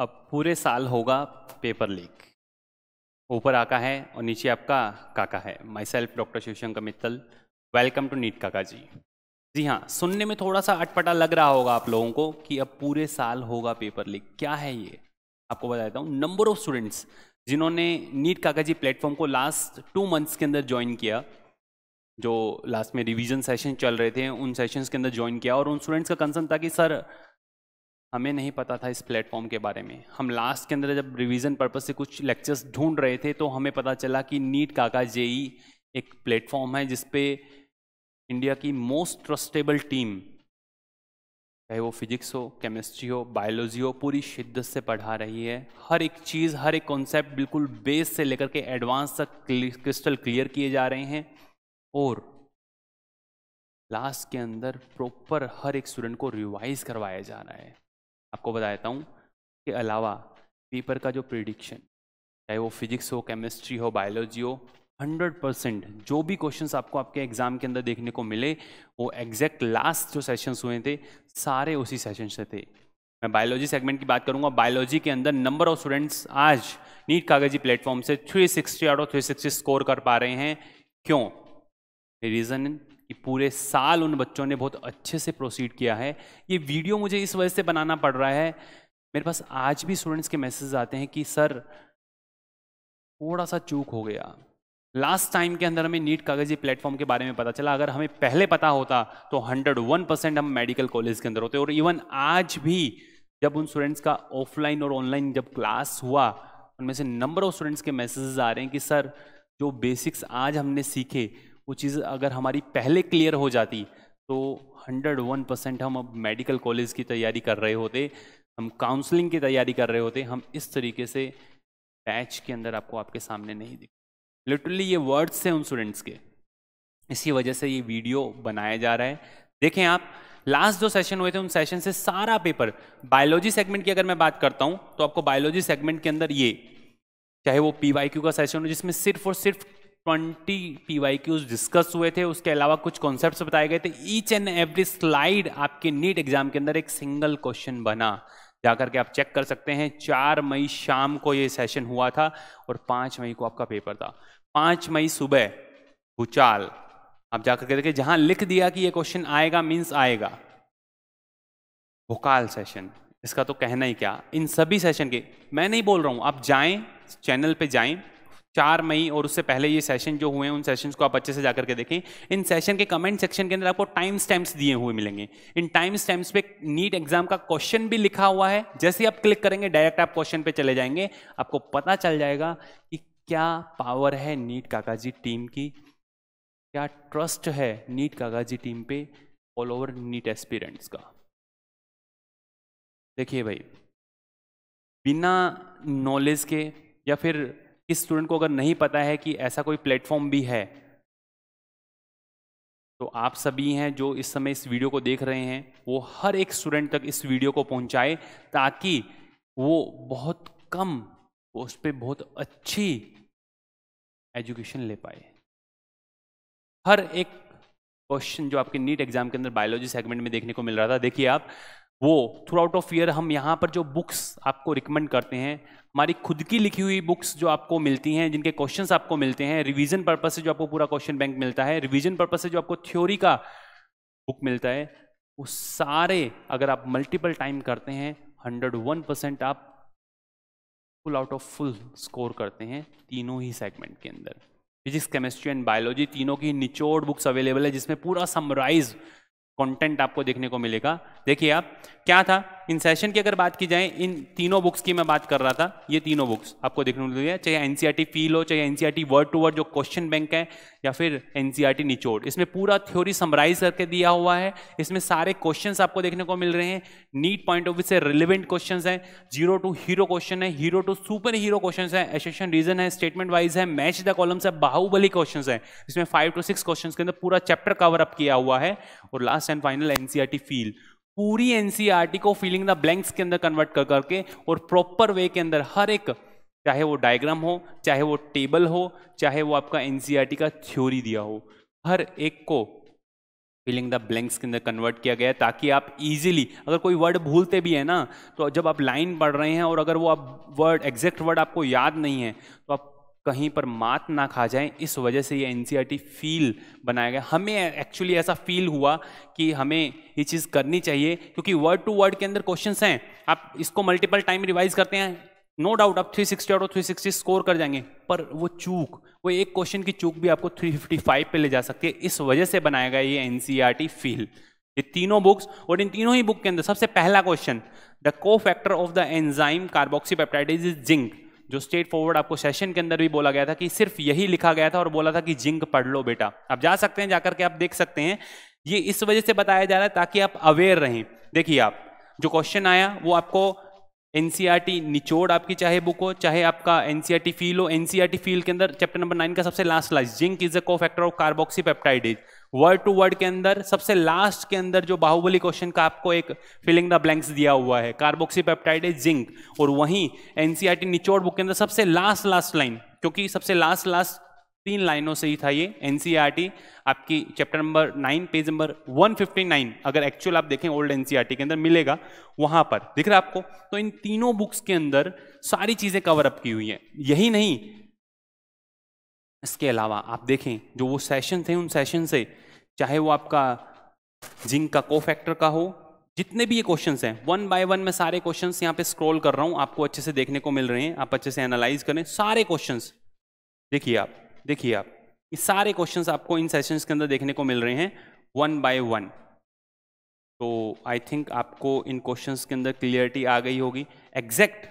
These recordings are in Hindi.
अब पूरे साल होगा पेपर लीक ऊपर आका है और नीचे आपका काका है myself doctor Shivshankar Mittal welcome to NEET Kaka ji जी हाँ सुनने में थोड़ा सा अटपटा लग रहा होगा आप लोगों को कि अब पूरे साल होगा पेपर लीक क्या है ये आपको बता देता हूँ नंबर ऑफ स्टूडेंट्स जिन्होंने नीट काका जी प्लेटफॉर्म को लास्ट टू मंथ्स के अंदर ज्वाइन किया जो लास्ट में रिवीजन सेशन चल रहे थे उन सेशंस के अंदर ज्वाइन किया और उन स्टूडेंट्स का कंसर्न था कि सर हमें नहीं पता था इस प्लेटफॉर्म के बारे में हम लास्ट के अंदर जब रिवीजन पर्पज से कुछ लेक्चर्स ढूंढ रहे थे तो हमें पता चला कि नीट काका जेई एक प्लेटफॉर्म है जिसपे इंडिया की मोस्ट ट्रस्टेबल टीम चाहे वो फिजिक्स हो केमिस्ट्री हो बायोलॉजी हो पूरी शिद्दत से पढ़ा रही है हर एक चीज़ हर एक कॉन्सेप्ट बिल्कुल बेस से लेकर के एडवांस तक क्रिस्टल क्लियर किए जा रहे हैं और लास्ट के अंदर प्रॉपर हर एक स्टूडेंट को रिवाइज करवाया जा रहा है आपको बता देता हूँ के अलावा पेपर का जो प्रिडिक्शन चाहे वो फिजिक्स हो केमिस्ट्री हो बायोलॉजी हो 100 परसेंट जो भी क्वेश्चंस आपको आपके एग्जाम के अंदर देखने को मिले वो एग्जैक्ट लास्ट जो सेशंस हुए थे सारे उसी सेशन से थे मैं बायोलॉजी सेगमेंट की बात करूंगा बायोलॉजी के अंदर नंबर ऑफ स्टूडेंट्स आज नीट कागजी प्लेटफॉर्म से 360 आउट ऑफ थ्री स्कोर कर पा रहे हैं क्यों रीज़न कि पूरे साल उन बच्चों ने बहुत अच्छे से प्रोसीड किया है ये वीडियो मुझे इस वजह से बनाना पड़ रहा है मेरे पास आज भी स्टूडेंट्स के मैसेज आते हैं कि सर थोड़ा सा चूक हो गया लास्ट टाइम के अंदर हमें नीट कागजी प्लेटफॉर्म के बारे में पता चला अगर हमें पहले पता होता तो 101 परसेंट हम मेडिकल कॉलेज के अंदर होते और इवन आज भी जब उन स्टूडेंट्स का ऑफलाइन और ऑनलाइन जब क्लास हुआ उनमें से नंबर ऑफ स्टूडेंट्स के मैसेजेस आ रहे हैं कि सर जो बेसिक्स आज हमने सीखे वो चीज़ अगर हमारी पहले क्लियर हो जाती तो 101 परसेंट हम अब मेडिकल कॉलेज की तैयारी कर रहे होते हम काउंसलिंग की तैयारी कर रहे होते हम इस तरीके से बैच के अंदर आपको आपके सामने नहीं दिख लिटरली ये वर्ड्स हैं उन स्टूडेंट्स के इसी वजह से ये वीडियो बनाया जा रहा है देखें आप लास्ट जो सेशन हुए थे उन सेशन से सारा पेपर बायोलॉजी सेगमेंट की अगर मैं बात करता हूं तो आपको बायोलॉजी सेगमेंट के अंदर ये चाहे वो पी वाई क्यू का सेशन हो जिसमें सिर्फ और सिर्फ twenty P Y Qs discuss हुए थे उसके अलावा कुछ कॉन्सेप्ट बताए गए थे ईच एंड एवरी स्लाइड आपके नीट एग्जाम के अंदर एक सिंगल क्वेश्चन बना जाकर के आप चेक कर सकते हैं चार मई शाम को ये सेशन हुआ था और पांच मई को आपका पेपर था पांच मई सुबह भूचाल आप जाकर के देखिए जहां लिख दिया कि ये क्वेश्चन आएगा मीन्स आएगा भोकाल सेशन इसका तो कहना ही क्या इन सभी सेशन के मैं नहीं बोल रहा हूं आप जाएं चैनल पे जाएं चार मई और उससे पहले ये सेशन जो हुए हैं उन सेशंस को आप अच्छे से जाकर के देखें इन सेशन के कमेंट सेक्शन के अंदर आपको टाइम स्टैम्प्स दिए हुए मिलेंगे इन टाइम स्टैम्प्स पे नीट एग्जाम का क्वेश्चन भी लिखा हुआ है जैसे आप क्लिक करेंगे डायरेक्ट आप क्वेश्चन पे चले जाएंगे आपको पता चल जाएगा कि क्या पावर है नीट काका जी टीम की क्या ट्रस्ट है नीट काका जी टीम पे ऑल ओवर नीट एक्सपीरियंट्स का देखिए भाई बिना नॉलेज के या फिर किस स्टूडेंट को अगर नहीं पता है कि ऐसा कोई प्लेटफॉर्म भी है तो आप सभी हैं जो इस समय इस वीडियो को देख रहे हैं वो हर एक स्टूडेंट तक इस वीडियो को पहुंचाए ताकि वो बहुत कम उस पर बहुत अच्छी एजुकेशन ले पाए हर एक क्वेश्चन जो आपके नीट एग्जाम के अंदर बायोलॉजी सेगमेंट में देखने को मिल रहा था देखिए आप वो थ्रू आउट ऑफ ईयर हम यहाँ पर जो बुक्स आपको रिकमेंड करते हैं हमारी खुद की लिखी हुई बुक्स जो आपको मिलती हैं जिनके क्वेश्चंस आपको मिलते हैं रिवीजन पर्पज से जो आपको पूरा क्वेश्चन बैंक मिलता है रिवीजन पर्पज से जो आपको थ्योरी का बुक मिलता है वो सारे अगर आप मल्टीपल टाइम करते हैं हंड्रेड वन परसेंट आप full out of full score करते हैं तीनों ही सेगमेंट के अंदर फिजिक्स केमिस्ट्री एंड बायोलॉजी तीनों की निचोड़ बुक्स अवेलेबल है जिसमें पूरा समराइज कंटेंट आपको देखने को मिलेगा देखिए आप क्या था इन सेशन की अगर बात की जाए इन तीनों बुक्स की मैं बात कर रहा था ये तीनों बुक्स आपको देखने को मिल रही है चाहे एनसीईआरटी फील e हो चाहे एनसीईआरटी वर्ड टू वर्ड जो क्वेश्चन बैंक है या फिर एनसीईआरटी निचोड़ e इसमें पूरा थ्योरी समराइज करके दिया हुआ है इसमें सारे क्वेश्चन आपको देखने को मिल रहे हैं नीट पॉइंट ऑफ व्यू से रिलेवेंट क्वेश्चन है जीरो टू हीरो क्वेश्चन है hero to super hero question है एसेशन रीजन है स्टेटमेंट वाइज है मैच द कॉलम्स है बाहुबली क्वेश्चन है इसमें फाइव टू सिक्स क्वेश्चन के अंदर पूरा चैप्टर कवर अप किया हुआ है और last and final NCERT feel पूरी एनसीईआरटी e को फीलिंग द ब्लैंक्स के अंदर कन्वर्ट कर करके और प्रॉपर वे के अंदर हर एक चाहे वो डायग्राम हो चाहे वो टेबल हो चाहे वो आपका एनसीईआरटी e का थ्योरी दिया हो हर एक को फिलिंग द ब्लैंक्स के अंदर कन्वर्ट किया गया है ताकि आप इजीली अगर कोई वर्ड भूलते भी है ना तो जब आप लाइन पढ़ रहे हैं और अगर वो आप वर्ड एग्जैक्ट वर्ड आपको याद नहीं है तो आप कहीं पर मात ना खा जाए इस वजह से ये एन फील e बनाया गया हमें एक्चुअली ऐसा फील हुआ कि हमें ये चीज़ करनी चाहिए क्योंकि वर्ड टू वर्ड के अंदर क्वेश्चंस हैं आप इसको मल्टीपल टाइम रिवाइज करते हैं नो no डाउट आप 360 और थ्री सिक्सटी स्कोर कर जाएंगे पर वो चूक वो एक क्वेश्चन की चूक भी आपको 355 पे ले जा सकती है इस वजह से बनाया गया ये एन फील e ये तीनों बुक्स और इन तीनों ही बुक के अंदर सबसे पहला question the cofactor of the enzyme carboxypeptidase is zinc जो स्टेट फॉरवर्ड आपको सेशन के अंदर भी बोला गया था कि सिर्फ यही लिखा गया था और बोला था कि जिंक पढ़ लो बेटा आप जा सकते हैं जाकर के आप देख सकते हैं ये इस वजह से बताया जा रहा है ताकि आप अवेयर रहें देखिए आप जो क्वेश्चन आया वो आपको एनसीईआरटी e निचोड़ आपकी चाहे बुक हो चाहे आपका एनसीईआरटी फील e हो एनसीईआरटी फील e के अंदर चैप्टर नंबर नाइन का सबसे last last zinc is a cofactor of carboxypeptidase word to word के अंदर सबसे लास्ट के अंदर जो बाहुबली क्वेश्चन का आपको एक फिलिंग द ब्लैंक्स दिया हुआ है कार्बोक्सी पेप्टाइड है जिंक और वहीं एनसीआरटी e निचोड़ बुक के अंदर सबसे लास्ट लास्ट लाइन क्योंकि सबसे लास्ट लास्ट तीन लाइनों से ही था ये एनसीईआरटी e आपकी chapter number nine page number 159 अगर एक्चुअल आप देखें ओल्ड एनसीईआरटी e के अंदर मिलेगा वहां पर दिख रहा है आपको तो इन तीनों बुक्स के अंदर सारी चीजें कवर अप की हुई हैं यही नहीं इसके अलावा आप देखें जो वो सेशन थे उन सेशन से चाहे वो आपका जिंक का को फैक्टर का हो जितने भी ये क्वेश्चन हैं वन बाय वन मैं सारे क्वेश्चन यहाँ पे स्क्रॉल कर रहा हूँ आपको अच्छे से देखने को मिल रहे हैं आप अच्छे से एनालाइज करें सारे क्वेश्चन देखिए आप देखिए आप ये सारे क्वेश्चन आपको इन सेशन के अंदर देखने को मिल रहे हैं वन बाय वन तो आई थिंक आपको इन क्वेश्चन के अंदर क्लियरिटी आ गई होगी एग्जैक्ट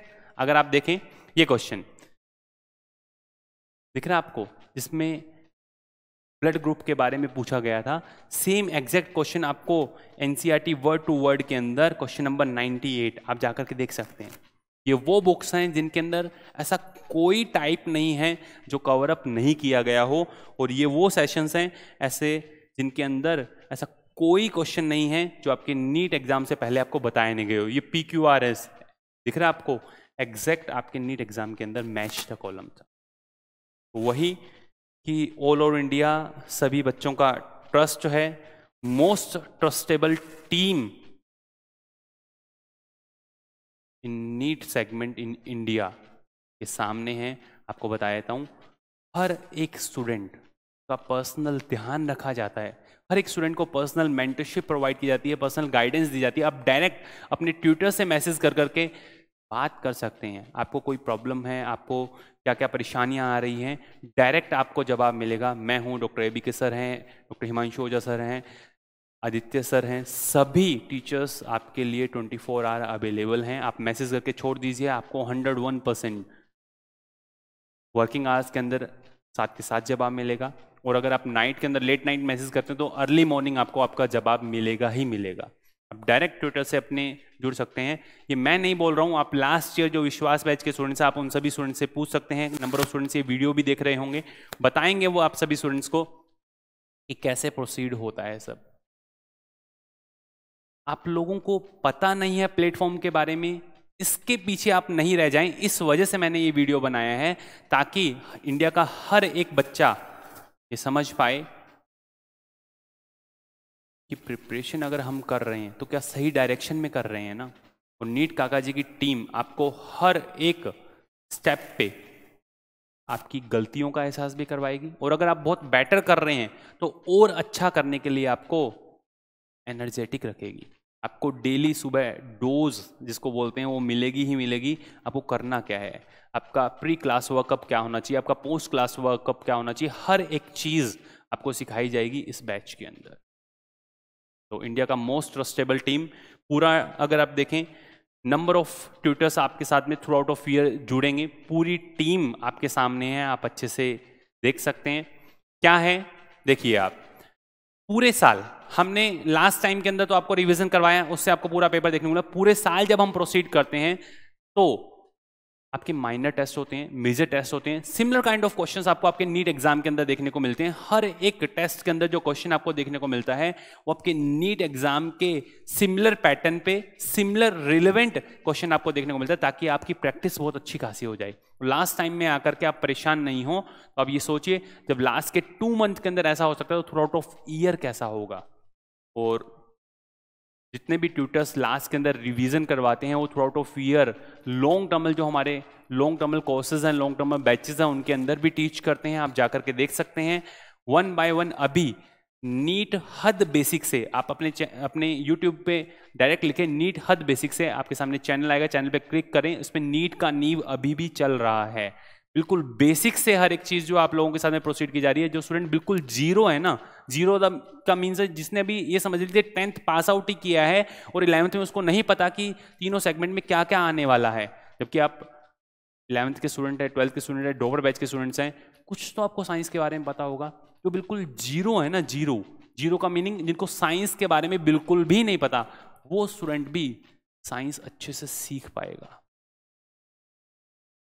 अगर आप देखें ये क्वेश्चन दिख रहा आपको जिसमें ब्लड ग्रुप के बारे में पूछा गया था सेम एग्जैक्ट क्वेश्चन आपको एन वर्ड टू वर्ड के अंदर क्वेश्चन नंबर 98 आप जाकर के देख सकते हैं ये वो बुक्स हैं जिनके अंदर ऐसा कोई टाइप नहीं है जो कवर अप नहीं किया गया हो और ये वो सेशंस हैं ऐसे जिनके अंदर ऐसा कोई क्वेश्चन नहीं है जो आपके नीट एग्जाम से पहले आपको बताए नहीं गए हो ये पी क्यू आर एस दिख रहा है आपको एग्जैक्ट आपके नीट एग्जाम के अंदर मैच था कॉलम था वही कि ऑल ओवर इंडिया सभी बच्चों का ट्रस्ट है most trustable team in NEET segment in India के सामने है आपको बता देता हूँ हर एक स्टूडेंट का पर्सनल ध्यान रखा जाता है हर एक स्टूडेंट को पर्सनल मेंटरशिप प्रोवाइड की जाती है पर्सनल गाइडेंस दी जाती है आप डायरेक्ट अपने ट्यूटर से मैसेज कर करके बात कर सकते हैं आपको कोई प्रॉब्लम है आपको क्या क्या परेशानियां आ रही हैं डायरेक्ट आपको जवाब मिलेगा मैं हूं डॉक्टर ए बी के सर हैं डॉक्टर हिमांशु ओझा सर हैं आदित्य सर हैं सभी टीचर्स आपके लिए 24 फोर आवर अवेलेबल हैं आप मैसेज करके छोड़ दीजिए आपको 101 परसेंट वर्किंग आवर्स के अंदर साथ के साथ जवाब मिलेगा और अगर आप नाइट के अंदर लेट नाइट मैसेज करते हैं तो अर्ली मॉर्निंग आपको आपका जवाब मिलेगा ही मिलेगा आप डायरेक्ट ट्विटर से अपने जुड़ सकते हैं ये मैं नहीं बोल रहा हूँ आप लास्ट ईयर जो विश्वास बैच के स्टूडेंट्स आप उन सभी स्टूडेंट्स से पूछ सकते हैं नंबर ऑफ स्टूडेंट्स ये वीडियो भी देख रहे होंगे बताएंगे वो आप सभी स्टूडेंट्स को कि कैसे प्रोसीड होता है सब आप लोगों को पता नहीं है प्लेटफॉर्म के बारे में इसके पीछे आप नहीं रह जाएं इस वजह से मैंने ये वीडियो बनाया है ताकि इंडिया का हर एक बच्चा ये समझ पाए कि प्रिपरेशन अगर हम कर रहे हैं तो क्या सही डायरेक्शन में कर रहे हैं ना और नीट काका जी की टीम आपको हर एक स्टेप पे आपकी गलतियों का एहसास भी करवाएगी और अगर आप बहुत बेटर कर रहे हैं तो और अच्छा करने के लिए आपको एनर्जेटिक रखेगी आपको डेली सुबह डोज जिसको बोलते हैं वो मिलेगी ही मिलेगी आपको करना क्या है आपका प्री क्लास वर्कअप क्या होना चाहिए आपका पोस्ट क्लास वर्कअप क्या होना चाहिए हर एक चीज़ आपको सिखाई जाएगी इस बैच के अंदर तो इंडिया का मोस्ट ट्रस्टेबल टीम पूरा अगर आप देखें नंबर ऑफ ट्यूटर्स आपके साथ में थ्रू आउट ऑफ ईयर जुड़ेंगे पूरी टीम आपके सामने है आप अच्छे से देख सकते हैं क्या है देखिए आप पूरे साल हमने लास्ट टाइम के अंदर तो आपको रिवीजन करवाया उससे आपको पूरा पेपर देखने को मिला पूरे साल जब हम प्रोसीड करते हैं तो आपके माइनर टेस्ट होते हैं मेजर टेस्ट होते हैं सिमिलर काइंड ऑफ क्वेश्चंस आपको आपके नीट एग्जाम के अंदर देखने को मिलते हैं हर एक टेस्ट के अंदर जो क्वेश्चन आपको देखने को मिलता है वो आपके नीट एग्जाम के सिमिलर पैटर्न पे सिमिलर रिलेवेंट क्वेश्चन आपको देखने को मिलता है ताकि आपकी प्रैक्टिस बहुत अच्छी खासी हो जाए लास्ट टाइम में आकर के आप परेशान नहीं हो तो आप ये सोचिए जब लास्ट के टू मंथ के अंदर ऐसा हो सकता है तो थ्रू आउट ऑफ ईयर कैसा होगा और जितने भी ट्यूटर्स लास्ट के अंदर रिवीजन करवाते हैं वो throughout of year long टर्मल जो हमारे लॉन्ग टर्मल कोर्सेज हैं लॉन्ग टर्मल बैचेज हैं उनके अंदर भी टीच करते हैं आप जाकर के देख सकते हैं वन बाय वन अभी नीट हद बेसिक से आप अपने अपने यूट्यूब पे डायरेक्ट लिखें नीट हद बेसिक से आपके सामने चैनल आएगा चैनल पे क्लिक करें उसमें नीट का नींव अभी भी चल रहा है बिल्कुल बेसिक से हर एक चीज़ जो आप लोगों के साथ में प्रोसीड की जा रही है जो स्टूडेंट बिल्कुल जीरो है ना जीरो का मीन्स है जिसने अभी ये समझ लीजिए टेंथ पास आउट ही किया है और इलेवंथ में उसको नहीं पता कि तीनों सेगमेंट में क्या क्या आने वाला है जबकि आप इलेवंथ के स्टूडेंट है ट्वेल्थ के स्टूडेंट है डोवर बैच के स्टूडेंट्स हैं कुछ तो आपको साइंस के बारे में पता होगा जो बिल्कुल जीरो है ना जीरो जीरो का मीनिंग जिनको साइंस के बारे में बिल्कुल भी नहीं पता वो स्टूडेंट भी साइंस अच्छे से सीख पाएगा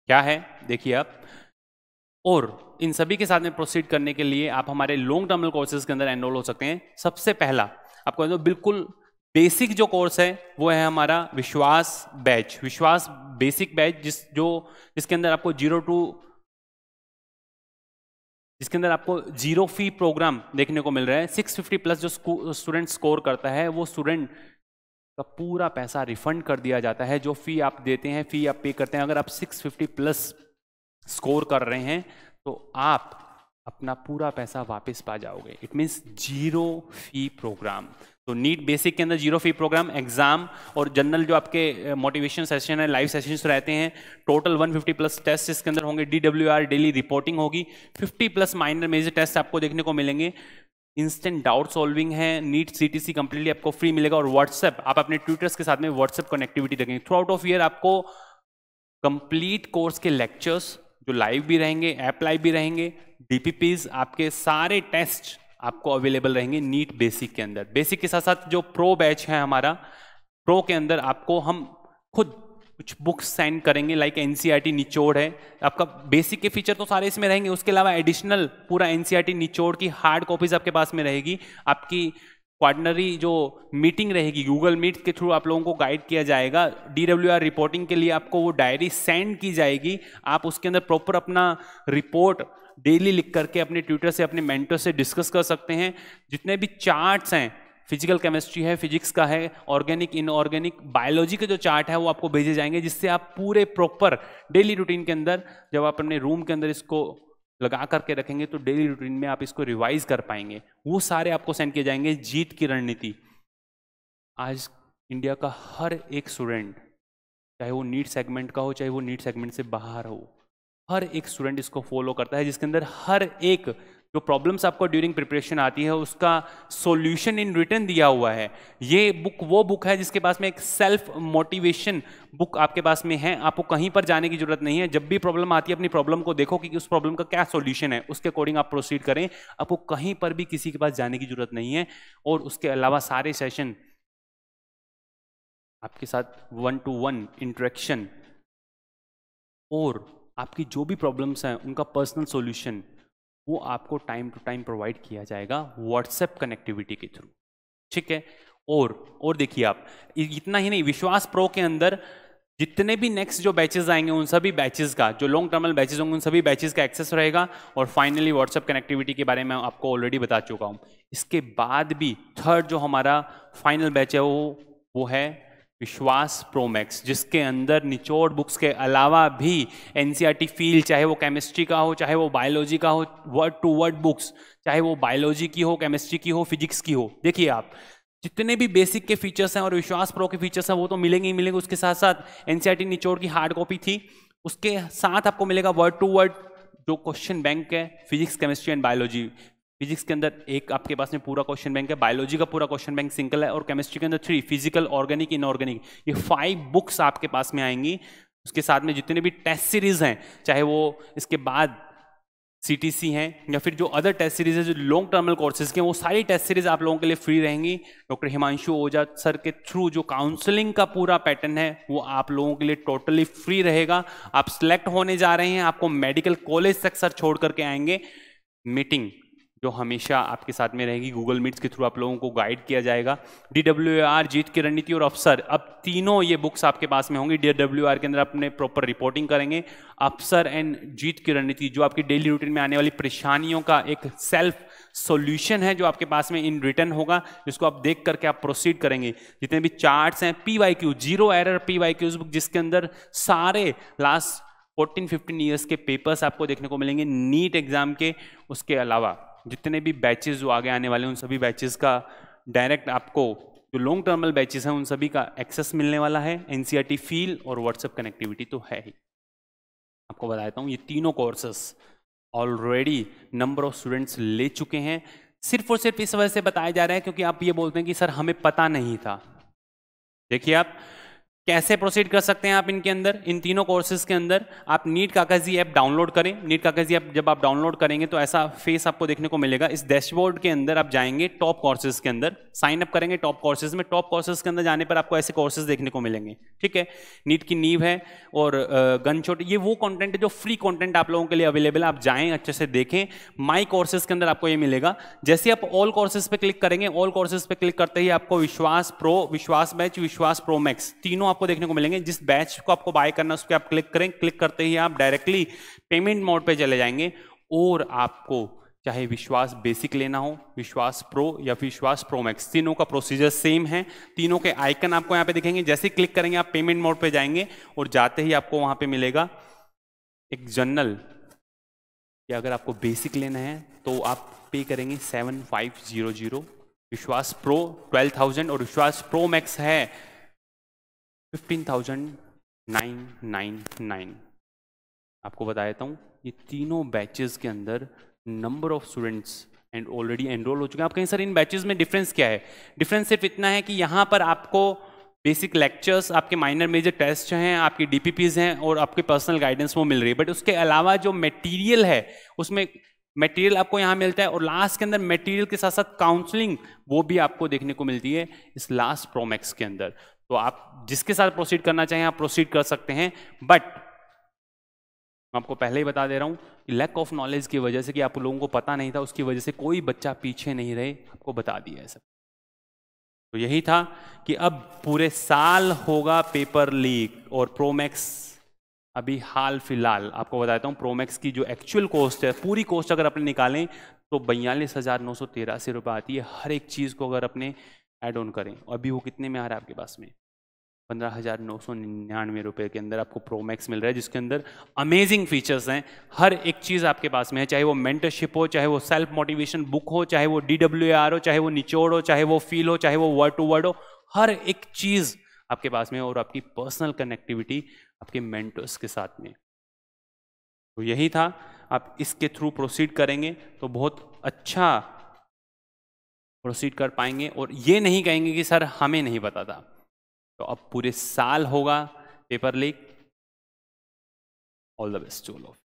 क्या है देखिए आप और इन सभी के साथ में प्रोसीड करने के लिए आप हमारे लॉन्ग टर्मल कोर्सेज के अंदर एनरोल हो सकते हैं सबसे पहला आपको तो बिल्कुल बेसिक जो कोर्स है वो है हमारा विश्वास बैच विश्वास बेसिक बैच जिस जो जिसके अंदर आपको जीरो टू जिसके अंदर आपको जीरो फी प्रोग्राम देखने को मिल रहा है 650 प्लस जो स्टूडेंट स्कोर करता है वो स्टूडेंट का पूरा पैसा रिफंड कर दिया जाता है जो फ़ी आप देते हैं फ़ी आप पे करते हैं अगर आप 650 प्लस स्कोर कर रहे हैं तो आप अपना पूरा पैसा वापस पा जाओगे it means zero fee program तो नीट बेसिक के अंदर जीरो फी प्रोग्राम एग्जाम और जनरल जो आपके मोटिवेशन सेशन है लाइव सेशंस रहते हैं टोटल 150 प्लस टेस्ट इसके अंदर होंगे डी डेली रिपोर्टिंग होगी 50 प्लस माइनर मेजर टेस्ट आपको देखने को मिलेंगे इंस्टेंट डाउट सॉल्विंग है NEET C T C completely आपको फ्री मिलेगा और व्हाट्सएप आप अपने ट्विटर्स के साथ में व्हाट्सएप कनेक्टिविटी देखेंगे थ्रू आउट ऑफ ईयर आपको कंप्लीट कोर्स के लेक्चर्स जो लाइव भी रहेंगे ऐप लाइव भी रहेंगे डीपीपीज आपके सारे टेस्ट आपको अवेलेबल रहेंगे नीट बेसिक के अंदर बेसिक के साथ साथ जो प्रो बैच है हमारा प्रो के अंदर आपको हम खुद कुछ बुक्स सेंड करेंगे लाइक एन e निचोड़ है आपका बेसिक के फीचर तो सारे इसमें रहेंगे उसके अलावा एडिशनल पूरा एन e निचोड़ की हार्ड कॉपीज आपके पास में रहेगी आपकी क्वार्टनरी जो मीटिंग रहेगी गूगल मीट के थ्रू आप लोगों को गाइड किया जाएगा डी रिपोर्टिंग के लिए आपको वो डायरी सेंड की जाएगी आप उसके अंदर प्रॉपर अपना रिपोर्ट डेली लिख करके अपने ट्विटर से अपने मेंटर से डिस्कस कर सकते हैं जितने भी चार्ट्स हैं फिजिकल केमिस्ट्री है फिजिक्स का है ऑर्गेनिक इनऑर्गेनिक बायोलॉजी के जो चार्ट है वो आपको भेजे जाएंगे जिससे आप पूरे प्रॉपर डेली रूटीन के अंदर जब आप अपने रूम के अंदर इसको लगा करके रखेंगे तो डेली रूटीन में आप इसको रिवाइज कर पाएंगे वो सारे आपको सेंड किए जाएंगे जीत की रणनीति आज इंडिया का हर एक स्टूडेंट चाहे वो नीट सेगमेंट का हो चाहे वो नीट सेगमेंट से बाहर हो हर एक स्टूडेंट इसको फॉलो करता है जिसके अंदर हर एक जो प्रॉब्लम्स आपको ड्यूरिंग प्रिपरेशन आती है उसका सॉल्यूशन इन रिटर्न दिया हुआ है ये बुक वो बुक है जिसके पास में एक सेल्फ मोटिवेशन बुक आपके पास में है आपको कहीं पर जाने की जरूरत नहीं है जब भी प्रॉब्लम आती है अपनी प्रॉब्लम को देखो कि उस प्रॉब्लम का क्या सॉल्यूशन है उसके अकॉर्डिंग आप प्रोसीड करें आपको कहीं पर भी किसी के पास जाने की जरूरत नहीं है और उसके अलावा सारे सेशन आपके साथ वन टू वन इंट्रैक्शन और आपकी जो भी प्रॉब्लम्स हैं उनका पर्सनल सॉल्यूशन वो आपको टाइम टू टाइम प्रोवाइड किया जाएगा व्हाट्सएप कनेक्टिविटी के थ्रू ठीक है और और देखिए आप इतना ही नहीं विश्वास प्रो के अंदर जितने भी नेक्स्ट जो बैचेस आएंगे उन सभी बैचेस का जो लॉन्ग टर्मल बैचेस होंगे उन सभी बैचेस का एक्सेस रहेगा और फाइनली व्हाट्सएप कनेक्टिविटी के बारे में आपको ऑलरेडी बता चुका हूँ इसके बाद भी थर्ड जो हमारा फाइनल बैच है वो वो है विश्वास प्रोमैक्स जिसके अंदर निचोड़ बुक्स के अलावा भी एन e फील्ड चाहे वो केमिस्ट्री का हो चाहे वो बायोलॉजी का हो वर्ड टू वर्ड बुक्स चाहे वो बायोलॉजी की हो केमिस्ट्री की हो फिजिक्स की हो देखिए आप जितने भी बेसिक के फीचर्स हैं और विश्वास प्रो के फीचर्स हैं वो तो मिलेंगे ही मिलेंगे उसके साथ साथ एन e निचोड़ की हार्ड कॉपी थी उसके साथ आपको मिलेगा वर्ड टू वर्ड जो क्वेश्चन बैंक है physics chemistry and biology physics के अंदर एक आपके पास में पूरा क्वेश्चन बैंक है बायोलॉजी का पूरा क्वेश्चन बैंक सिंगल है और केमिस्ट्री के अंदर थ्री फिजिकल ऑर्गेनिक इनऑर्गेनिक ये फाइव बुक्स आपके पास में आएंगी उसके साथ में जितने भी टेस्ट सीरीज हैं चाहे वो इसके बाद सी हैं या फिर जो अदर टेस्ट सीरीज है जो लॉन्ग टर्मल कोर्सेज के हैं वो सारी टेस्ट सीरीज आप लोगों के लिए फ्री रहेंगी डॉक्टर हिमांशु ओझा सर के थ्रू जो काउंसलिंग का पूरा पैटर्न है वो आप लोगों के लिए टोटली फ्री रहेगा आप सिलेक्ट होने जा रहे हैं आपको मेडिकल कॉलेज तक सर छोड़ करके आएंगे मीटिंग जो हमेशा आपके साथ में रहेगी गूगल मीट्स के थ्रू आप लोगों को गाइड किया जाएगा डी डब्ल्यू आर जीत की रणनीति और अफसर अब तीनों ये बुक्स आपके पास में होंगी डी डब्ल्यू आर के अंदर अपने प्रॉपर रिपोर्टिंग करेंगे अफसर एंड जीत की रणनीति जो आपकी डेली रूटीन में आने वाली परेशानियों का एक सेल्फ सॉल्यूशन है जो आपके पास में इन रिटर्न होगा जिसको आप देख करके आप प्रोसीड करेंगे जितने भी चार्ट्स हैं P Y Q zero error P Y Qs book जिसके अंदर सारे लास्ट 14-15 ईयर्स के पेपर्स आपको देखने को मिलेंगे नीट एग्जाम के उसके अलावा जितने भी बैचेज जो आगे आने वाले हैं उन सभी बैचेज का डायरेक्ट आपको जो लॉन्ग टर्मल बैचेस हैं उन सभी का एक्सेस मिलने वाला है एन फील e और व्हाट्सएप कनेक्टिविटी तो है ही आपको बता देता हूँ ये तीनों courses already number of students ले चुके हैं सिर्फ और सिर्फ इस वजह से बताया जा रहा है क्योंकि आप ये बोलते हैं कि सर हमें पता नहीं था देखिए आप कैसे प्रोसीड कर सकते हैं आप इनके अंदर इन तीनों कोर्सेज के अंदर आप नीट काकाजी ऐप डाउनलोड करें नीट काकाजी ऐप जब आप डाउनलोड करेंगे तो ऐसा फेस आपको देखने को मिलेगा इस डैशबोर्ड के अंदर आप जाएंगे टॉप कोर्सेज के अंदर साइन अप करेंगे टॉप कोर्सेज में टॉप कोर्सेज के अंदर जाने पर आपको ऐसे कोर्सेज देखने को मिलेंगे ठीक है नीट की नीव है और गन छोट ये वो कॉन्टेंट है जो फ्री कॉन्टेंट आप लोगों के लिए अवेलेबल है आप जाएँ अच्छे से देखें माई कोर्सेज के अंदर आपको ये मिलेगा जैसे आप ऑल कोर्सेज पर क्लिक करेंगे ऑल कोर्सेज पर क्लिक करते ही आपको विश्वास प्रो विश्वास मैच विश्वास प्रो मैक्स तीनों आपको देखने को मिलेंगे जिस बैच को आपको बाय करना है उस पर आप क्लिक करें क्लिक करते ही आप डायरेक्टली पेमेंट मोड पे चले जाएंगे और आपको चाहे विश्वास बेसिक लेना हो विश्वास प्रो या विश्वास प्रो मैक्स तीनों का प्रोसीजर सेम है तीनों के आइकन आपको यहाँ पे दिखेंगे जैसे क्लिक करेंगे आप पेमेंट मोड पे जाएंगे और जाते ही आपको वहाँ पे मिलेगा एक जर्नल या अगर आपको बेसिक लेना है तो आप पे करेंगे सेवन विश्वास प्रो ट्वेल्व और विश्वास प्रो मैक्स है fifteen thousand nine nine nine आपको बता देता हूँ ये तीनों बैचेस के अंदर number of students and already enrol हो चुके हैं आप कहीं सर इन बैचेस में डिफरेंस क्या है डिफरेंस सिर्फ इतना है कि यहाँ पर आपको बेसिक लेक्चर्स आपके माइनर मेजर टेस्ट हैं आपकी डीपीपीज हैं और आपके पर्सनल गाइडेंस वो मिल रही है बट उसके अलावा जो मेटीरियल है उसमें मटेरियल आपको यहाँ मिलता है और लास्ट के अंदर मटेरियल के साथ साथ काउंसलिंग वो भी आपको देखने को मिलती है इस लास्ट प्रोमैक्स के अंदर तो आप जिसके साथ प्रोसीड करना चाहें आप प्रोसीड कर सकते हैं बट मैं आपको पहले ही बता दे रहा हूं कि लैक ऑफ नॉलेज की वजह से कि आप लोगों को पता नहीं था उसकी वजह से कोई बच्चा पीछे नहीं रहे आपको बता दिया है सब तो यही था कि अब पूरे साल होगा पेपर लीक और प्रोमैक्स अभी हाल फिलहाल आपको बताता हूँ प्रोमैक्स की जो एक्चुअल कॉस्ट है पूरी कॉस्ट अगर अपने निकालें तो बयालीस हज़ार नौ सौ तेरासी रुपये आती है हर एक चीज़ को अगर अपने ऐड ऑन करें अभी वो कितने में आ रहा है आपके पास में पंद्रह हज़ार नौ सौ निन्यानवे रुपये के अंदर आपको प्रोमैक्स मिल रहा है जिसके अंदर अमेजिंग फीचर्स हैं हर एक चीज़ आपके पास में है चाहे वो मेंटरशिप हो चाहे वो सेल्फ मोटिवेशन बुक हो चाहे वो डी हो चाहे वो निचोड़ हो चाहे वो फील हो चाहे वो वर्ड टू वर्ड हो हर एक चीज़ आपके पास में और आपकी पर्सनल कनेक्टिविटी आपके मेंटर्स के साथ में तो यही था आप इसके थ्रू प्रोसीड करेंगे तो बहुत अच्छा प्रोसीड कर पाएंगे और ये नहीं कहेंगे कि सर हमें नहीं पता था तो अब पूरे साल होगा paper leak all the best to all of